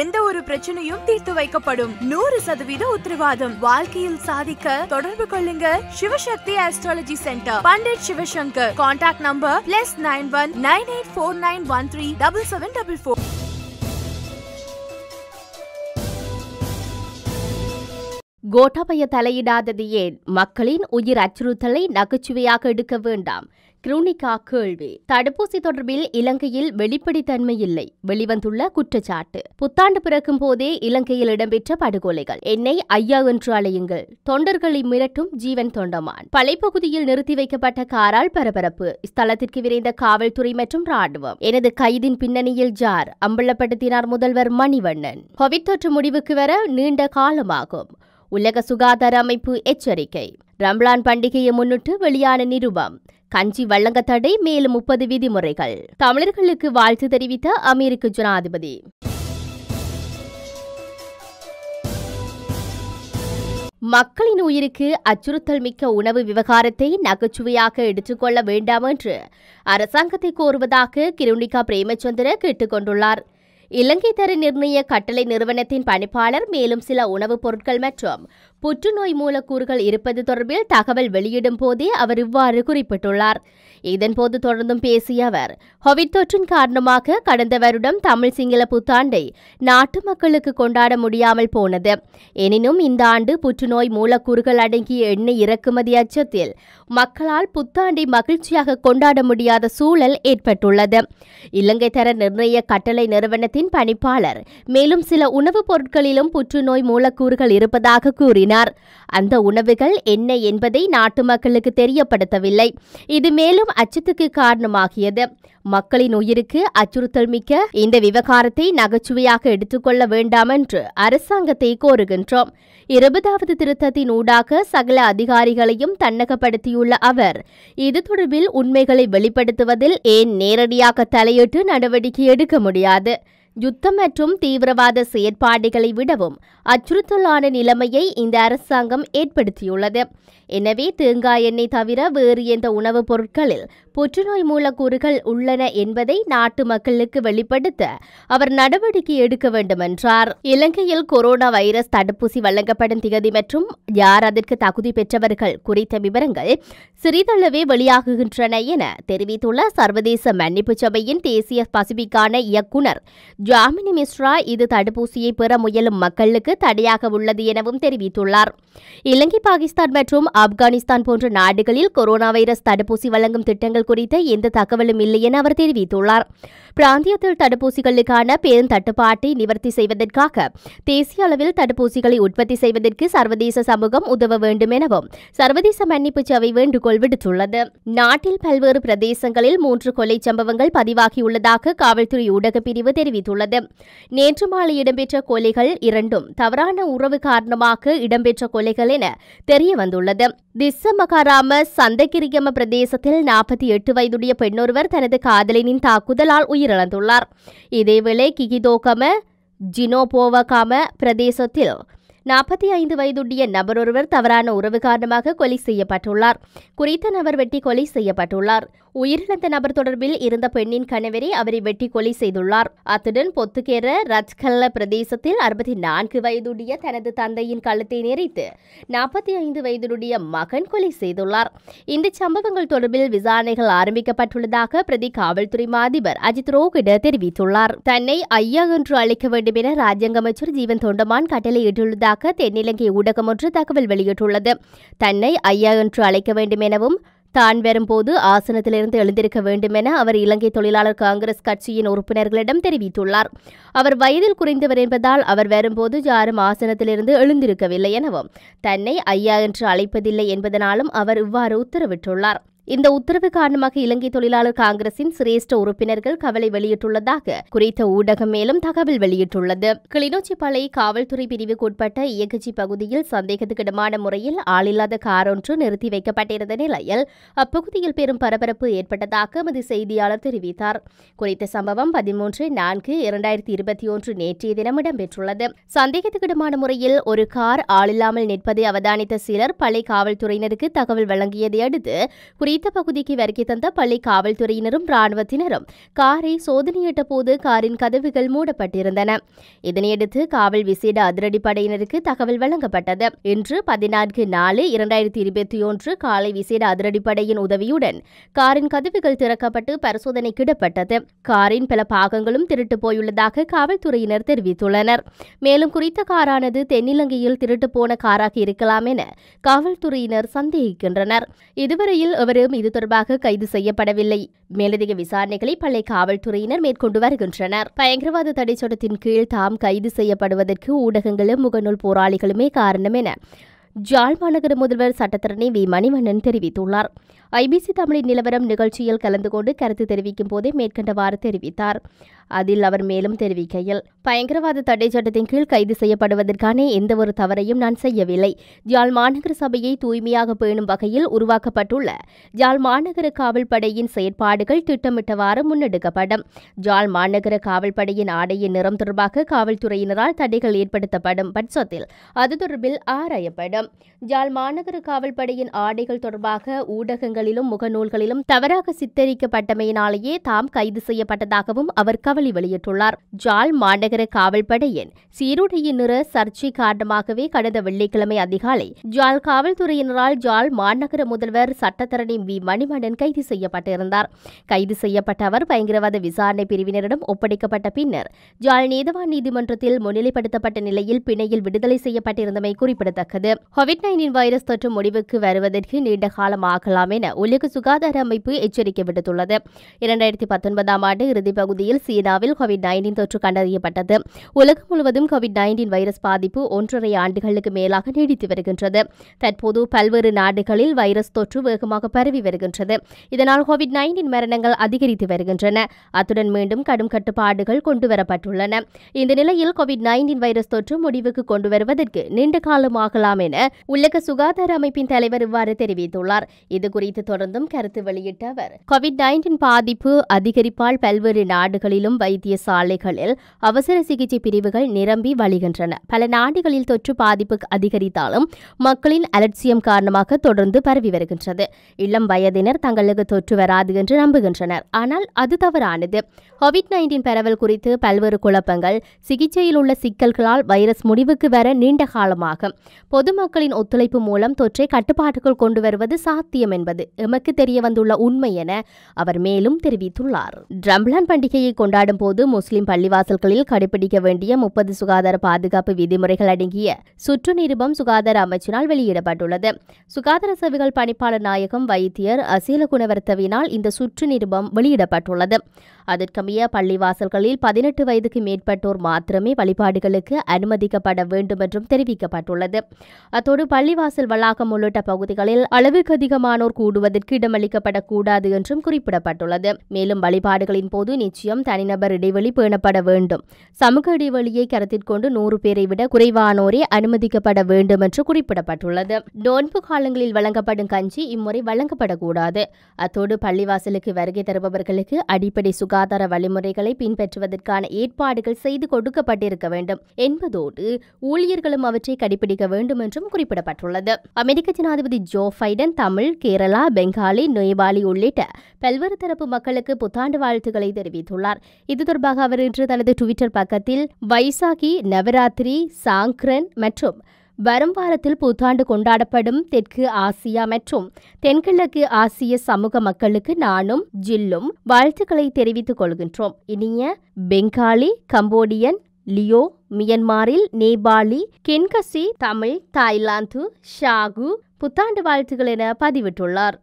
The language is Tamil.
எந்த ஒரு பிரச்சனையும் தீர்த்து வைக்கப்படும் நூறு சதவீத உத்தரவாதம் வாழ்க்கையில் சாதிக்க தொடர்பு கொள்ளுங்க Sivasakthi astrology centre Pandit Sivasankar contact number plus nine one nine eight four nine one three double seven double four Gotabaya தலையிடாதது ஏன் மக்களின் உயிர் அச்சுறுத்தலை நகைச்சுவையாக எடுக்க வேண்டாம் க்ரூனிகா கேள்வி தடுப்பூசி தொடர்பில் இலங்கையில் வெளிப்படைத்தன்மை இல்லை வெளிவந்துள்ள குற்றச்சாட்டு புத்தாண்டு பிறக்கும் போதே இலங்கையில் இடம்பெற்ற படுகொலைகள் என்னை ஐயா என்று அழையுங்கள் தொண்டர்களை மிரட்டும் ஜீவன் தொண்டமான் பலைப்பகுதியில் நிறுத்தி வைக்கப்பட்ட காரால் பரபரப்பு ஸ்தலத்திற்கு விரைந்த காவல்துறை மற்றும் ராணுவம் எனது கைதின் பின்னணியில் ஜார் அம்பலப்படுத்தினார் முதல்வர் மணிவண்ணன் கோவிட் தொற்று முடிவுக்கு வர நீண்ட காலமாகும் உலக சுகாதார அமைப்பு எச்சரிக்கை ரம்லான் பண்டிகையை முன்னிட்டு வெளியான நிருபம் கஞ்சி வழங்க தடை மேலும் முப்பது விதிமுறைகள் தமிழர்களுக்கு வாழ்த்து தெரிவித்த அமெரிக்க ஜனாதிபதி மக்களின் உயிருக்கு அச்சுறுத்தல் மிக்க உணவு விவகாரத்தை நகைச்சுவையாக எடுத்துக்கொள்ள வேண்டாம் என்று அரசாங்கத்தை கோருவதாக கிருணிகா பிரேமச்சந்திர கேட்டுக்கொண்டுள்ளார் இலங்கை தர நிர்ணய கட்டளை நிறுவனத்தின் பணிப்பாளர் மேலும் சில உணவுப் பொருட்கள் மற்றும் புற்றுநோய் மூலக்கூறுகள் இருப்பது தொடர்பில் தகவல் வெளியிடும் போதே அவர் இவ்வாறு குறிப்பிட்டுள்ளார் இதன்போது தொடர்ந்தும் பேசிய அவர் ஹொவிட் தொற்றின் காரணமாக கடந்த வருடம் தமிழ் சிங்கள புத்தாண்டை நாட்டு மக்களுக்கு கொண்டாட முடியாமல் போனது எனினும் இந்த ஆண்டு புற்றுநோய் மூலக்கூறுகள் அடங்கிய எண்ணெய் இறக்குமதி அச்சத்தில் மக்களால் புத்தாண்டை மகிழ்ச்சியாக கொண்டாட முடியாத சூழல் ஏற்பட்டுள்ளது இலங்கை தர நிர்ணய கட்டளை நிறுவனத்தின் பணிப்பாளர் மேலும் சில உணவுப் பொருட்களிலும் புற்றுநோய் மூலக்கூறுகள் இருப்பதாக கூறினார் அந்த உணவுகள் என்ன என்பதை நாட்டு மக்களுக்கு தெரியப்படுத்தவில்லை இது மேலும் அச்சத்துக்கு காரணமாகியது மக்களின் உயிருக்கு அச்சுறுத்தல் மிக்க இந்த விவகாரத்தை நகைச்சுவையாக எடுத்துக்கொள்ள வேண்டாம் என்று அரசாங்கத்தை கோருகின்றோம் இருபதாவது திருத்தத்தின் ஊடாக சகல அதிகாரிகளையும் தன்னகப்படுத்தியுள்ள அவர் இது தொடர்பில் உண்மைகளை வெளிப்படுத்துவதில் ஏன் நேரடியாக தலையிட்டு நடவடிக்கை எடுக்க முடியாது யுத்தம் மற்றும் தீவிரவாத செயற்பாடுகளை விடவும் அச்சுறுத்தலான நிலைமையை இந்த அரசாங்கம் ஏற்படுத்தியுள்ளது எனவே தேங்காய் எண்ணெய் தவிர வேறு எந்த உணவுப் பொருட்களில் புற்றுநோய் மூலக்கூறுகள் உள்ளன என்பதை நாட்டு மக்களுக்கு வெளிப்படுத்த அவர் நடவடிக்கை எடுக்க வேண்டும் என்றார் இலங்கையில் கொரோனா வைரஸ் தடுப்பூசி வழங்கப்படும் திகதி மற்றும் யார் அதற்கு தகுதி பெற்றவர்கள் குறித்த விவரங்கள் சிறிதளவே வெளியாகுகின்றன என தெரிவித்துள்ள சர்வதேச மன்னிப்பு சபையின் தேசிய பசிபிக்கான இயக்குனர் ஜாமினி மிஸ்ரா இது தடுப்பூசியை பெற முயலும் மக்களுக்கு தடையாக உள்ளது எனவும் தெரிவித்துள்ளார் இலங்கை பாகிஸ்தான் மற்றும் ஆப்கானிஸ்தான் போன்ற நாடுகளில் கொரோனா வைரஸ் தடுப்பூசி வழங்கும் திட்டங்கள் குறித்து எந்த தகவலும் இல்லை என அவர் தெரிவித்துள்ளார் பிராந்தியத்தில் தடுப்பூசிகளுக்கான பெருந்தட்டுப்பாட்டை நிவர்த்தி செய்வதற்காக தேசிய அளவில் தடுப்பூசிகளை உற்பத்தி செய்வதற்கு சர்வதேச சமூகம் உதவ வேண்டும் எனவும் சர்வதேச மன்னிப்பு சபை வேண்டுகோள் விடுத்துள்ளது நாட்டில் பல்வேறு பிரதேசங்களில் மூன்று கொலை சம்பவங்கள் பதிவாகியுள்ளதாக காவல்துறை ஊடக பிரிவு தெரிவித்துள்ளது நேற்று மாலை இடம்பெற்ற கொலைகள் இரண்டும் தவறான உறவு காரணமாக இடம்பெற்ற கொலைகள் என தெரிய வந்துள்ளது திஸ்ஸமகாராம சந்தகிரியம பிரதேசத்தில் நாற்பத்தி எட்டு வயதுடைய பெண்ணொருவர் தனது காதலினின் தாக்குதலால் உயிரிழந்துள்ளார் இதேவேளை கிகிதோகம ஜினோபோவகாம பிரதேசத்தில் நாற்பத்தி ஐந்து வயதுடைய நபரொருவர் தவறான உறவு காரணமாக கொலை செய்யப்பட்டுள்ளார் குறித்த நபர் வெட்டி கொலை செய்யப்பட்டுள்ளார் உயிரிழந்த நபர் தொடர்பில் இருந்த பெண்ணின் கணவரை அவரை வெட்டி கொலை செய்துள்ளார் அத்துடன் பொத்துக்கேர ரஜ்கல்ல பிரதேசத்தில் அறுபத்தி நான்கு வயதுடைய தனது தந்தையின் கழுத்தை நெறித்து நாற்பத்தி ஐந்து வயதுடைய மகன் கொலை செய்துள்ளார் இந்த சம்பவங்கள் தொடர்பில் விசாரணைகள் ஆரம்பிக்கப்பட்டுள்ளதாக பிரதி காவல்துறை மாதிபர் அஜித் ரோகிட தெரிவித்துள்ளார் தன்னை ஐயா என்று அழைக்க வேண்டும் என ராஜ்யங்க அமைச்சர் ஜீவன் தொண்டமான் கட்டளையிட்டுள்ளதாக இருப்பதாக தென்னிலங்கை ஊடகம் ஒன்று தகவல் வெளியிட்டுள்ளது தன்னை ஐயா என்று அழைக்க வேண்டும் எனவும் தான் வரும்போது ஆசனத்திலிருந்து எழுந்திருக்க வேண்டும் என அவர் இலங்கை தொழிலாளர் காங்கிரஸ் கட்சியின் உறுப்பினர்களிடம் தெரிவித்துள்ளார் அவர் வயதில் குறைந்தவர் என்பதால் அவர் வரும்போது யாரும் ஆசனத்திலிருந்து எழுந்திருக்கவில்லை எனவும் தன்னை ஐயா என்று அழைப்பதில்லை என்பதனாலும் அவர் இவ்வாறு உத்தரவிட்டுள்ளார் இந்த உத்தரவு காரணமாக இலங்கை தொழிலாளர் காங்கிரசின் சிரேஷ்ட உறுப்பினர்கள் கவலை வெளியிட்டுள்ளதாக குறித்த ஊடகம் மேலும் தகவல் வெளியிட்டுள்ளது கிளிநொச்சி பழைய காவல்துறை பிரிவுக்குட்பட்ட இயக்கச்சி பகுதியில் சந்தேகத்துக்கிடமான முறையில் ஆளில்லாத கார் ஒன்று நிறுத்தி வைக்கப்பட்டிருந்த நிலையில் அப்பகுதியில் பெரும் பரபரப்பு ஏற்பட்டதாக எமது செய்தியாளர் தெரிவித்தார் குறித்த சம்பவம் பதிமூன்று நான்கு இரண்டாயிரத்தி இருபத்தி ஒன்று நேற்றைய தினம் இடம்பெற்றுள்ளது சந்தேகத்துக்கிடமான முறையில் ஒரு கார் ஆளில்லாமல் நிற்பதை அவதானித்த சிலர் பழைய காவல்துறையினருக்கு தகவல் வழங்கியதை அடுத்து குறித்த பகுதிக்கு வருகை தந்த பள்ளி காவல்துறையினரும் ராணுவத்தினரும் காரை சோதனையிட்ட போது காரின் கதவுகள் மூடப்பட்டிருந்தன இதனையடுத்து காவல் விசேட அதிரடிப்படையினருக்கு தகவல் வழங்கப்பட்டது இன்று பதினான்கு நாலு இரண்டாயிரத்தி இருபத்தி ஒன்று காலை விசேட அதிரடிப்படையின் உதவியுடன் காரின் கதவுகள் திறக்கப்பட்டு பரிசோதனைக்கிடப்பட்டது காரின் பல பாகங்களும் திருட்டு போயுள்ளதாக காவல்துறையினர் தெரிவித்துள்ளனர் மேலும் குறித்த காரானது தென்னிலங்கையில் திருட்டு போன காராக இருக்கலாம் என காவல்துறையினர் சந்தேகிக்கின்றனர் இதுவரையில் அவர் யாரும் இது தொடர்பாக கைது செய்யப்படவில்லை மேலதிக விசாரணைகளை பள்ளி காவல்துறையினர் மேற்கொண்டு வருகின்றனர் பயங்கரவாத தடை சட்டத்தின் கீழ் தாம் கைது செய்யப்படுவதற்கு ஊடகங்களும் முகநூல் போராளிகளுமே காரணம் என ஜாழ் மாநகர முதல்வர் சட்டத்தரணி வி மணிவண்ணன் தெரிவித்துள்ளார் ஐபிசி தமிழின் நிலவரம் நிகழ்ச்சியில் கலந்து கொண்டு கருத்து தெரிவிக்கும் போதே மேற்கண்டவாறு தெரிவித்தார் அதில் அவர் மேலும் தெரிவிக்கையில் பயங்கரவாத தடை சட்டத்தின் கீழ் கைது செய்யப்படுவதற்கான எந்த ஒரு தவறையும் நான் செய்யவில்லை ஜால் மாநகர சபையை தூய்மையாக பேணும் வகையில் உருவாக்கப்பட்டுள்ள ஜால் மாநகர காவல்படையின் செயற்பாடுகள் திட்டமிட்டவாறு முன்னெடுக்கப்படும் ஜால் மாநகர காவல்படையின் ஆடையின் நிறம் தொடர்பாக காவல்துறையினரால் தடைகள் ஏற்படுத்தப்படும் பட்சத்தில் அது தொடர்பில் ஆராயப்படும் ஜால் மாநகர காவல்படையின் ஆடைகள் தொடர்பாக ஊடகங்கள் ஆவணங்களிலும் முகநூல்களிலும் தவறாக சித்தரிக்கப்பட்டமையினாலேயே தாம் கைது செய்யப்பட்டதாகவும் அவர் கவலை வெளியிட்டுள்ளார் ஜால் மாநகர காவல்படையின் சீருடையின் நிற சர்ச்சை காரணமாகவே கடந்த வெள்ளிக்கிழமை அதிகாலை ஜால் காவல்துறையினரால் ஜால் மாநகர முதல்வர் சட்டத்தரணி வி மணிமணன் கைது செய்யப்பட்டிருந்தார் கைது செய்யப்பட்ட அவர் பயங்கரவாத விசாரணை பிரிவினரிடம் ஒப்படைக்கப்பட்ட பின்னர் ஜால் நீதவான் நீதிமன்றத்தில் முன்னிலைப்படுத்தப்பட்ட நிலையில் பிணையில் விடுதலை செய்யப்பட்டிருந்தமை குறிப்பிடத்தக்கது கோவிட் நைன்டீன் வைரஸ் தொற்று முடிவுக்கு வருவதற்கு நீண்ட காலமாகலாம் என உலக சுகாதார அமைப்பு எச்சரிக்கை விடுத்துள்ளது இரண்டாயிரத்தி பத்தொன்பதாம் ஆண்டு இறுதி பகுதியில் சீனாவில் கோவிட் நைன்டீன் தொற்று கண்டறியப்பட்டது உலகம் முழுவதும் கோவிட் நைன்டீன் வைரஸ் பாதிப்பு ஒன்றரை ஆண்டுகளுக்கு மேலாக நீடித்து வருகின்றது தற்போது பல்வேறு நாடுகளில் வைரஸ் தொற்று வேகமாக பரவி வருகின்றது இதனால் கோவிட் நைன்டீன் மரணங்கள் அதிகரித்து வருகின்றன அத்துடன் மீண்டும் கடும் கட்டுப்பாடுகள் கொண்டுவரப்பட்டுள்ளன இந்த நிலையில் கோவிட் நைன்டீன் வைரஸ் தொற்று முடிவுக்கு கொண்டு வருவதற்கு நீண்ட காலம் ஆகலாம் என உலக சுகாதார அமைப்பின் தலைவர் இவ்வாறு தெரிவித்துள்ளார் இதுகுறித்து குறித்து தொடர்ந்தும் கருத்து வெளியிட்ட அவர் கோவிட் நைன்டீன் பாதிப்பு அதிகரிப்பால் பல்வேறு நாடுகளிலும் வைத்தியசாலைகளில் அவசர சிகிச்சை பிரிவுகள் நிரம்பி வழிகின்றன பல நாடுகளில் தொற்று பாதிப்பு அதிகரித்தாலும் மக்களின் அலட்சியம் காரணமாக தொடர்ந்து பரவி வருகின்றது இளம் வயதினர் தங்களுக்கு தொற்று வராது என்று நம்புகின்றனர் ஆனால் அது தவறானது கோவிட் நைன்டீன் பரவல் குறித்து பல்வேறு குழப்பங்கள் சிகிச்சையில் உள்ள சிக்கல்களால் வைரஸ் முடிவுக்கு வர நீண்ட காலமாகும் பொதுமக்களின் ஒத்துழைப்பு மூலம் தொற்றை கட்டுப்பாட்டுக்குள் கொண்டு வருவது சாத்தியம் என்பது எமக்கு தெரிய வந்துள்ள உண்மை என அவர் மேலும் தெரிவித்துள்ளார் ரம்லான் பண்டிகையை கொண்டாடும் போது முஸ்லிம் பள்ளிவாசல்களில் கடைபிடிக்க வேண்டிய முப்பது சுகாதார பாதுகாப்பு விதிமுறைகள் அடங்கிய சுற்று நிருபம் சுகாதார அமைச்சினால் வெளியிடப்பட்டுள்ளது சுகாதார சேவைகள் பணிப்பாளர் நாயகம் வைத்தியர் அசீல குணவர்த்தவினால் இந்த சுற்று நிருபம் வெளியிடப்பட்டுள்ளது அதற்கமைய பள்ளிவாசல்களில் பதினெட்டு வயதுக்கு மேற்பட்டோர் மாத்திரமே வழிபாடுகளுக்கு அனுமதிக்கப்பட வேண்டும் என்றும் தெரிவிக்கப்பட்டுள்ளது அத்தோடு பள்ளிவாசல் வளாகம் உள்ளிட்ட பகுதிகளில் அளவுக்கு அதிகமானோர் கூடுவதற்கு இடமளிக்கப்படக்கூடாது என்றும் குறிப்பிடப்பட்டுள்ளது மேலும் வழிபாடுகளின் போது நிச்சயம் தனிநபர் இடைவெளி பேணப்பட வேண்டும் சமூக இடைவெளியை கருத்தில் கொண்டு நூறு பேரை விட குறைவானோரே அனுமதிக்கப்பட வேண்டும் என்று குறிப்பிடப்பட்டுள்ளது நோன்பு காலங்களில் வழங்கப்படும் கஞ்சி இம்முறை வழங்கப்படக்கூடாது அத்தோடு பள்ளிவாசலுக்கு வருகை தருபவர்களுக்கு அடிப்படை சுகாதார சுகாதார வழிமுறைகளை பின்பற்றுவதற்கான ஏற்பாடுகள் செய்து கொடுக்கப்பட்டிருக்க வேண்டும் என்பதோடு ஊழியர்களும் அவற்றை கடைபிடிக்க வேண்டும் என்றும் குறிப்பிடப்பட்டுள்ளது அமெரிக்க ஜனாதிபதி ஜோ பைடன் தமிழ் கேரளா பெங்காலி நொய்பாலி உள்ளிட்ட பல்வேறு தரப்பு மக்களுக்கு புத்தாண்டு வாழ்த்துக்களை தெரிவித்துள்ளார் இது தொடர்பாக அவர் இன்று தனது டுவிட்டர் பக்கத்தில் வைசாகி நவராத்திரி சாங்க்ரன் மற்றும் வரும் வாரத்தில் புத்தாண்டு கொண்டாடப்படும் தெற்கு ஆசியா மற்றும் தென்கிழக்கு ஆசிய சமூக மக்களுக்கு நானும் ஜில்லும் வாழ்த்துக்களை தெரிவித்துக் கொள்கின்றோம் இனிய பெங்காலி கம்போடியன் லியோ மியன்மாரில் நேபாளி கென்கசி தமிழ் தாய்லாந்து ஷாகு புத்தாண்டு வாழ்த்துகள் என பதிவிட்டுள்ளார்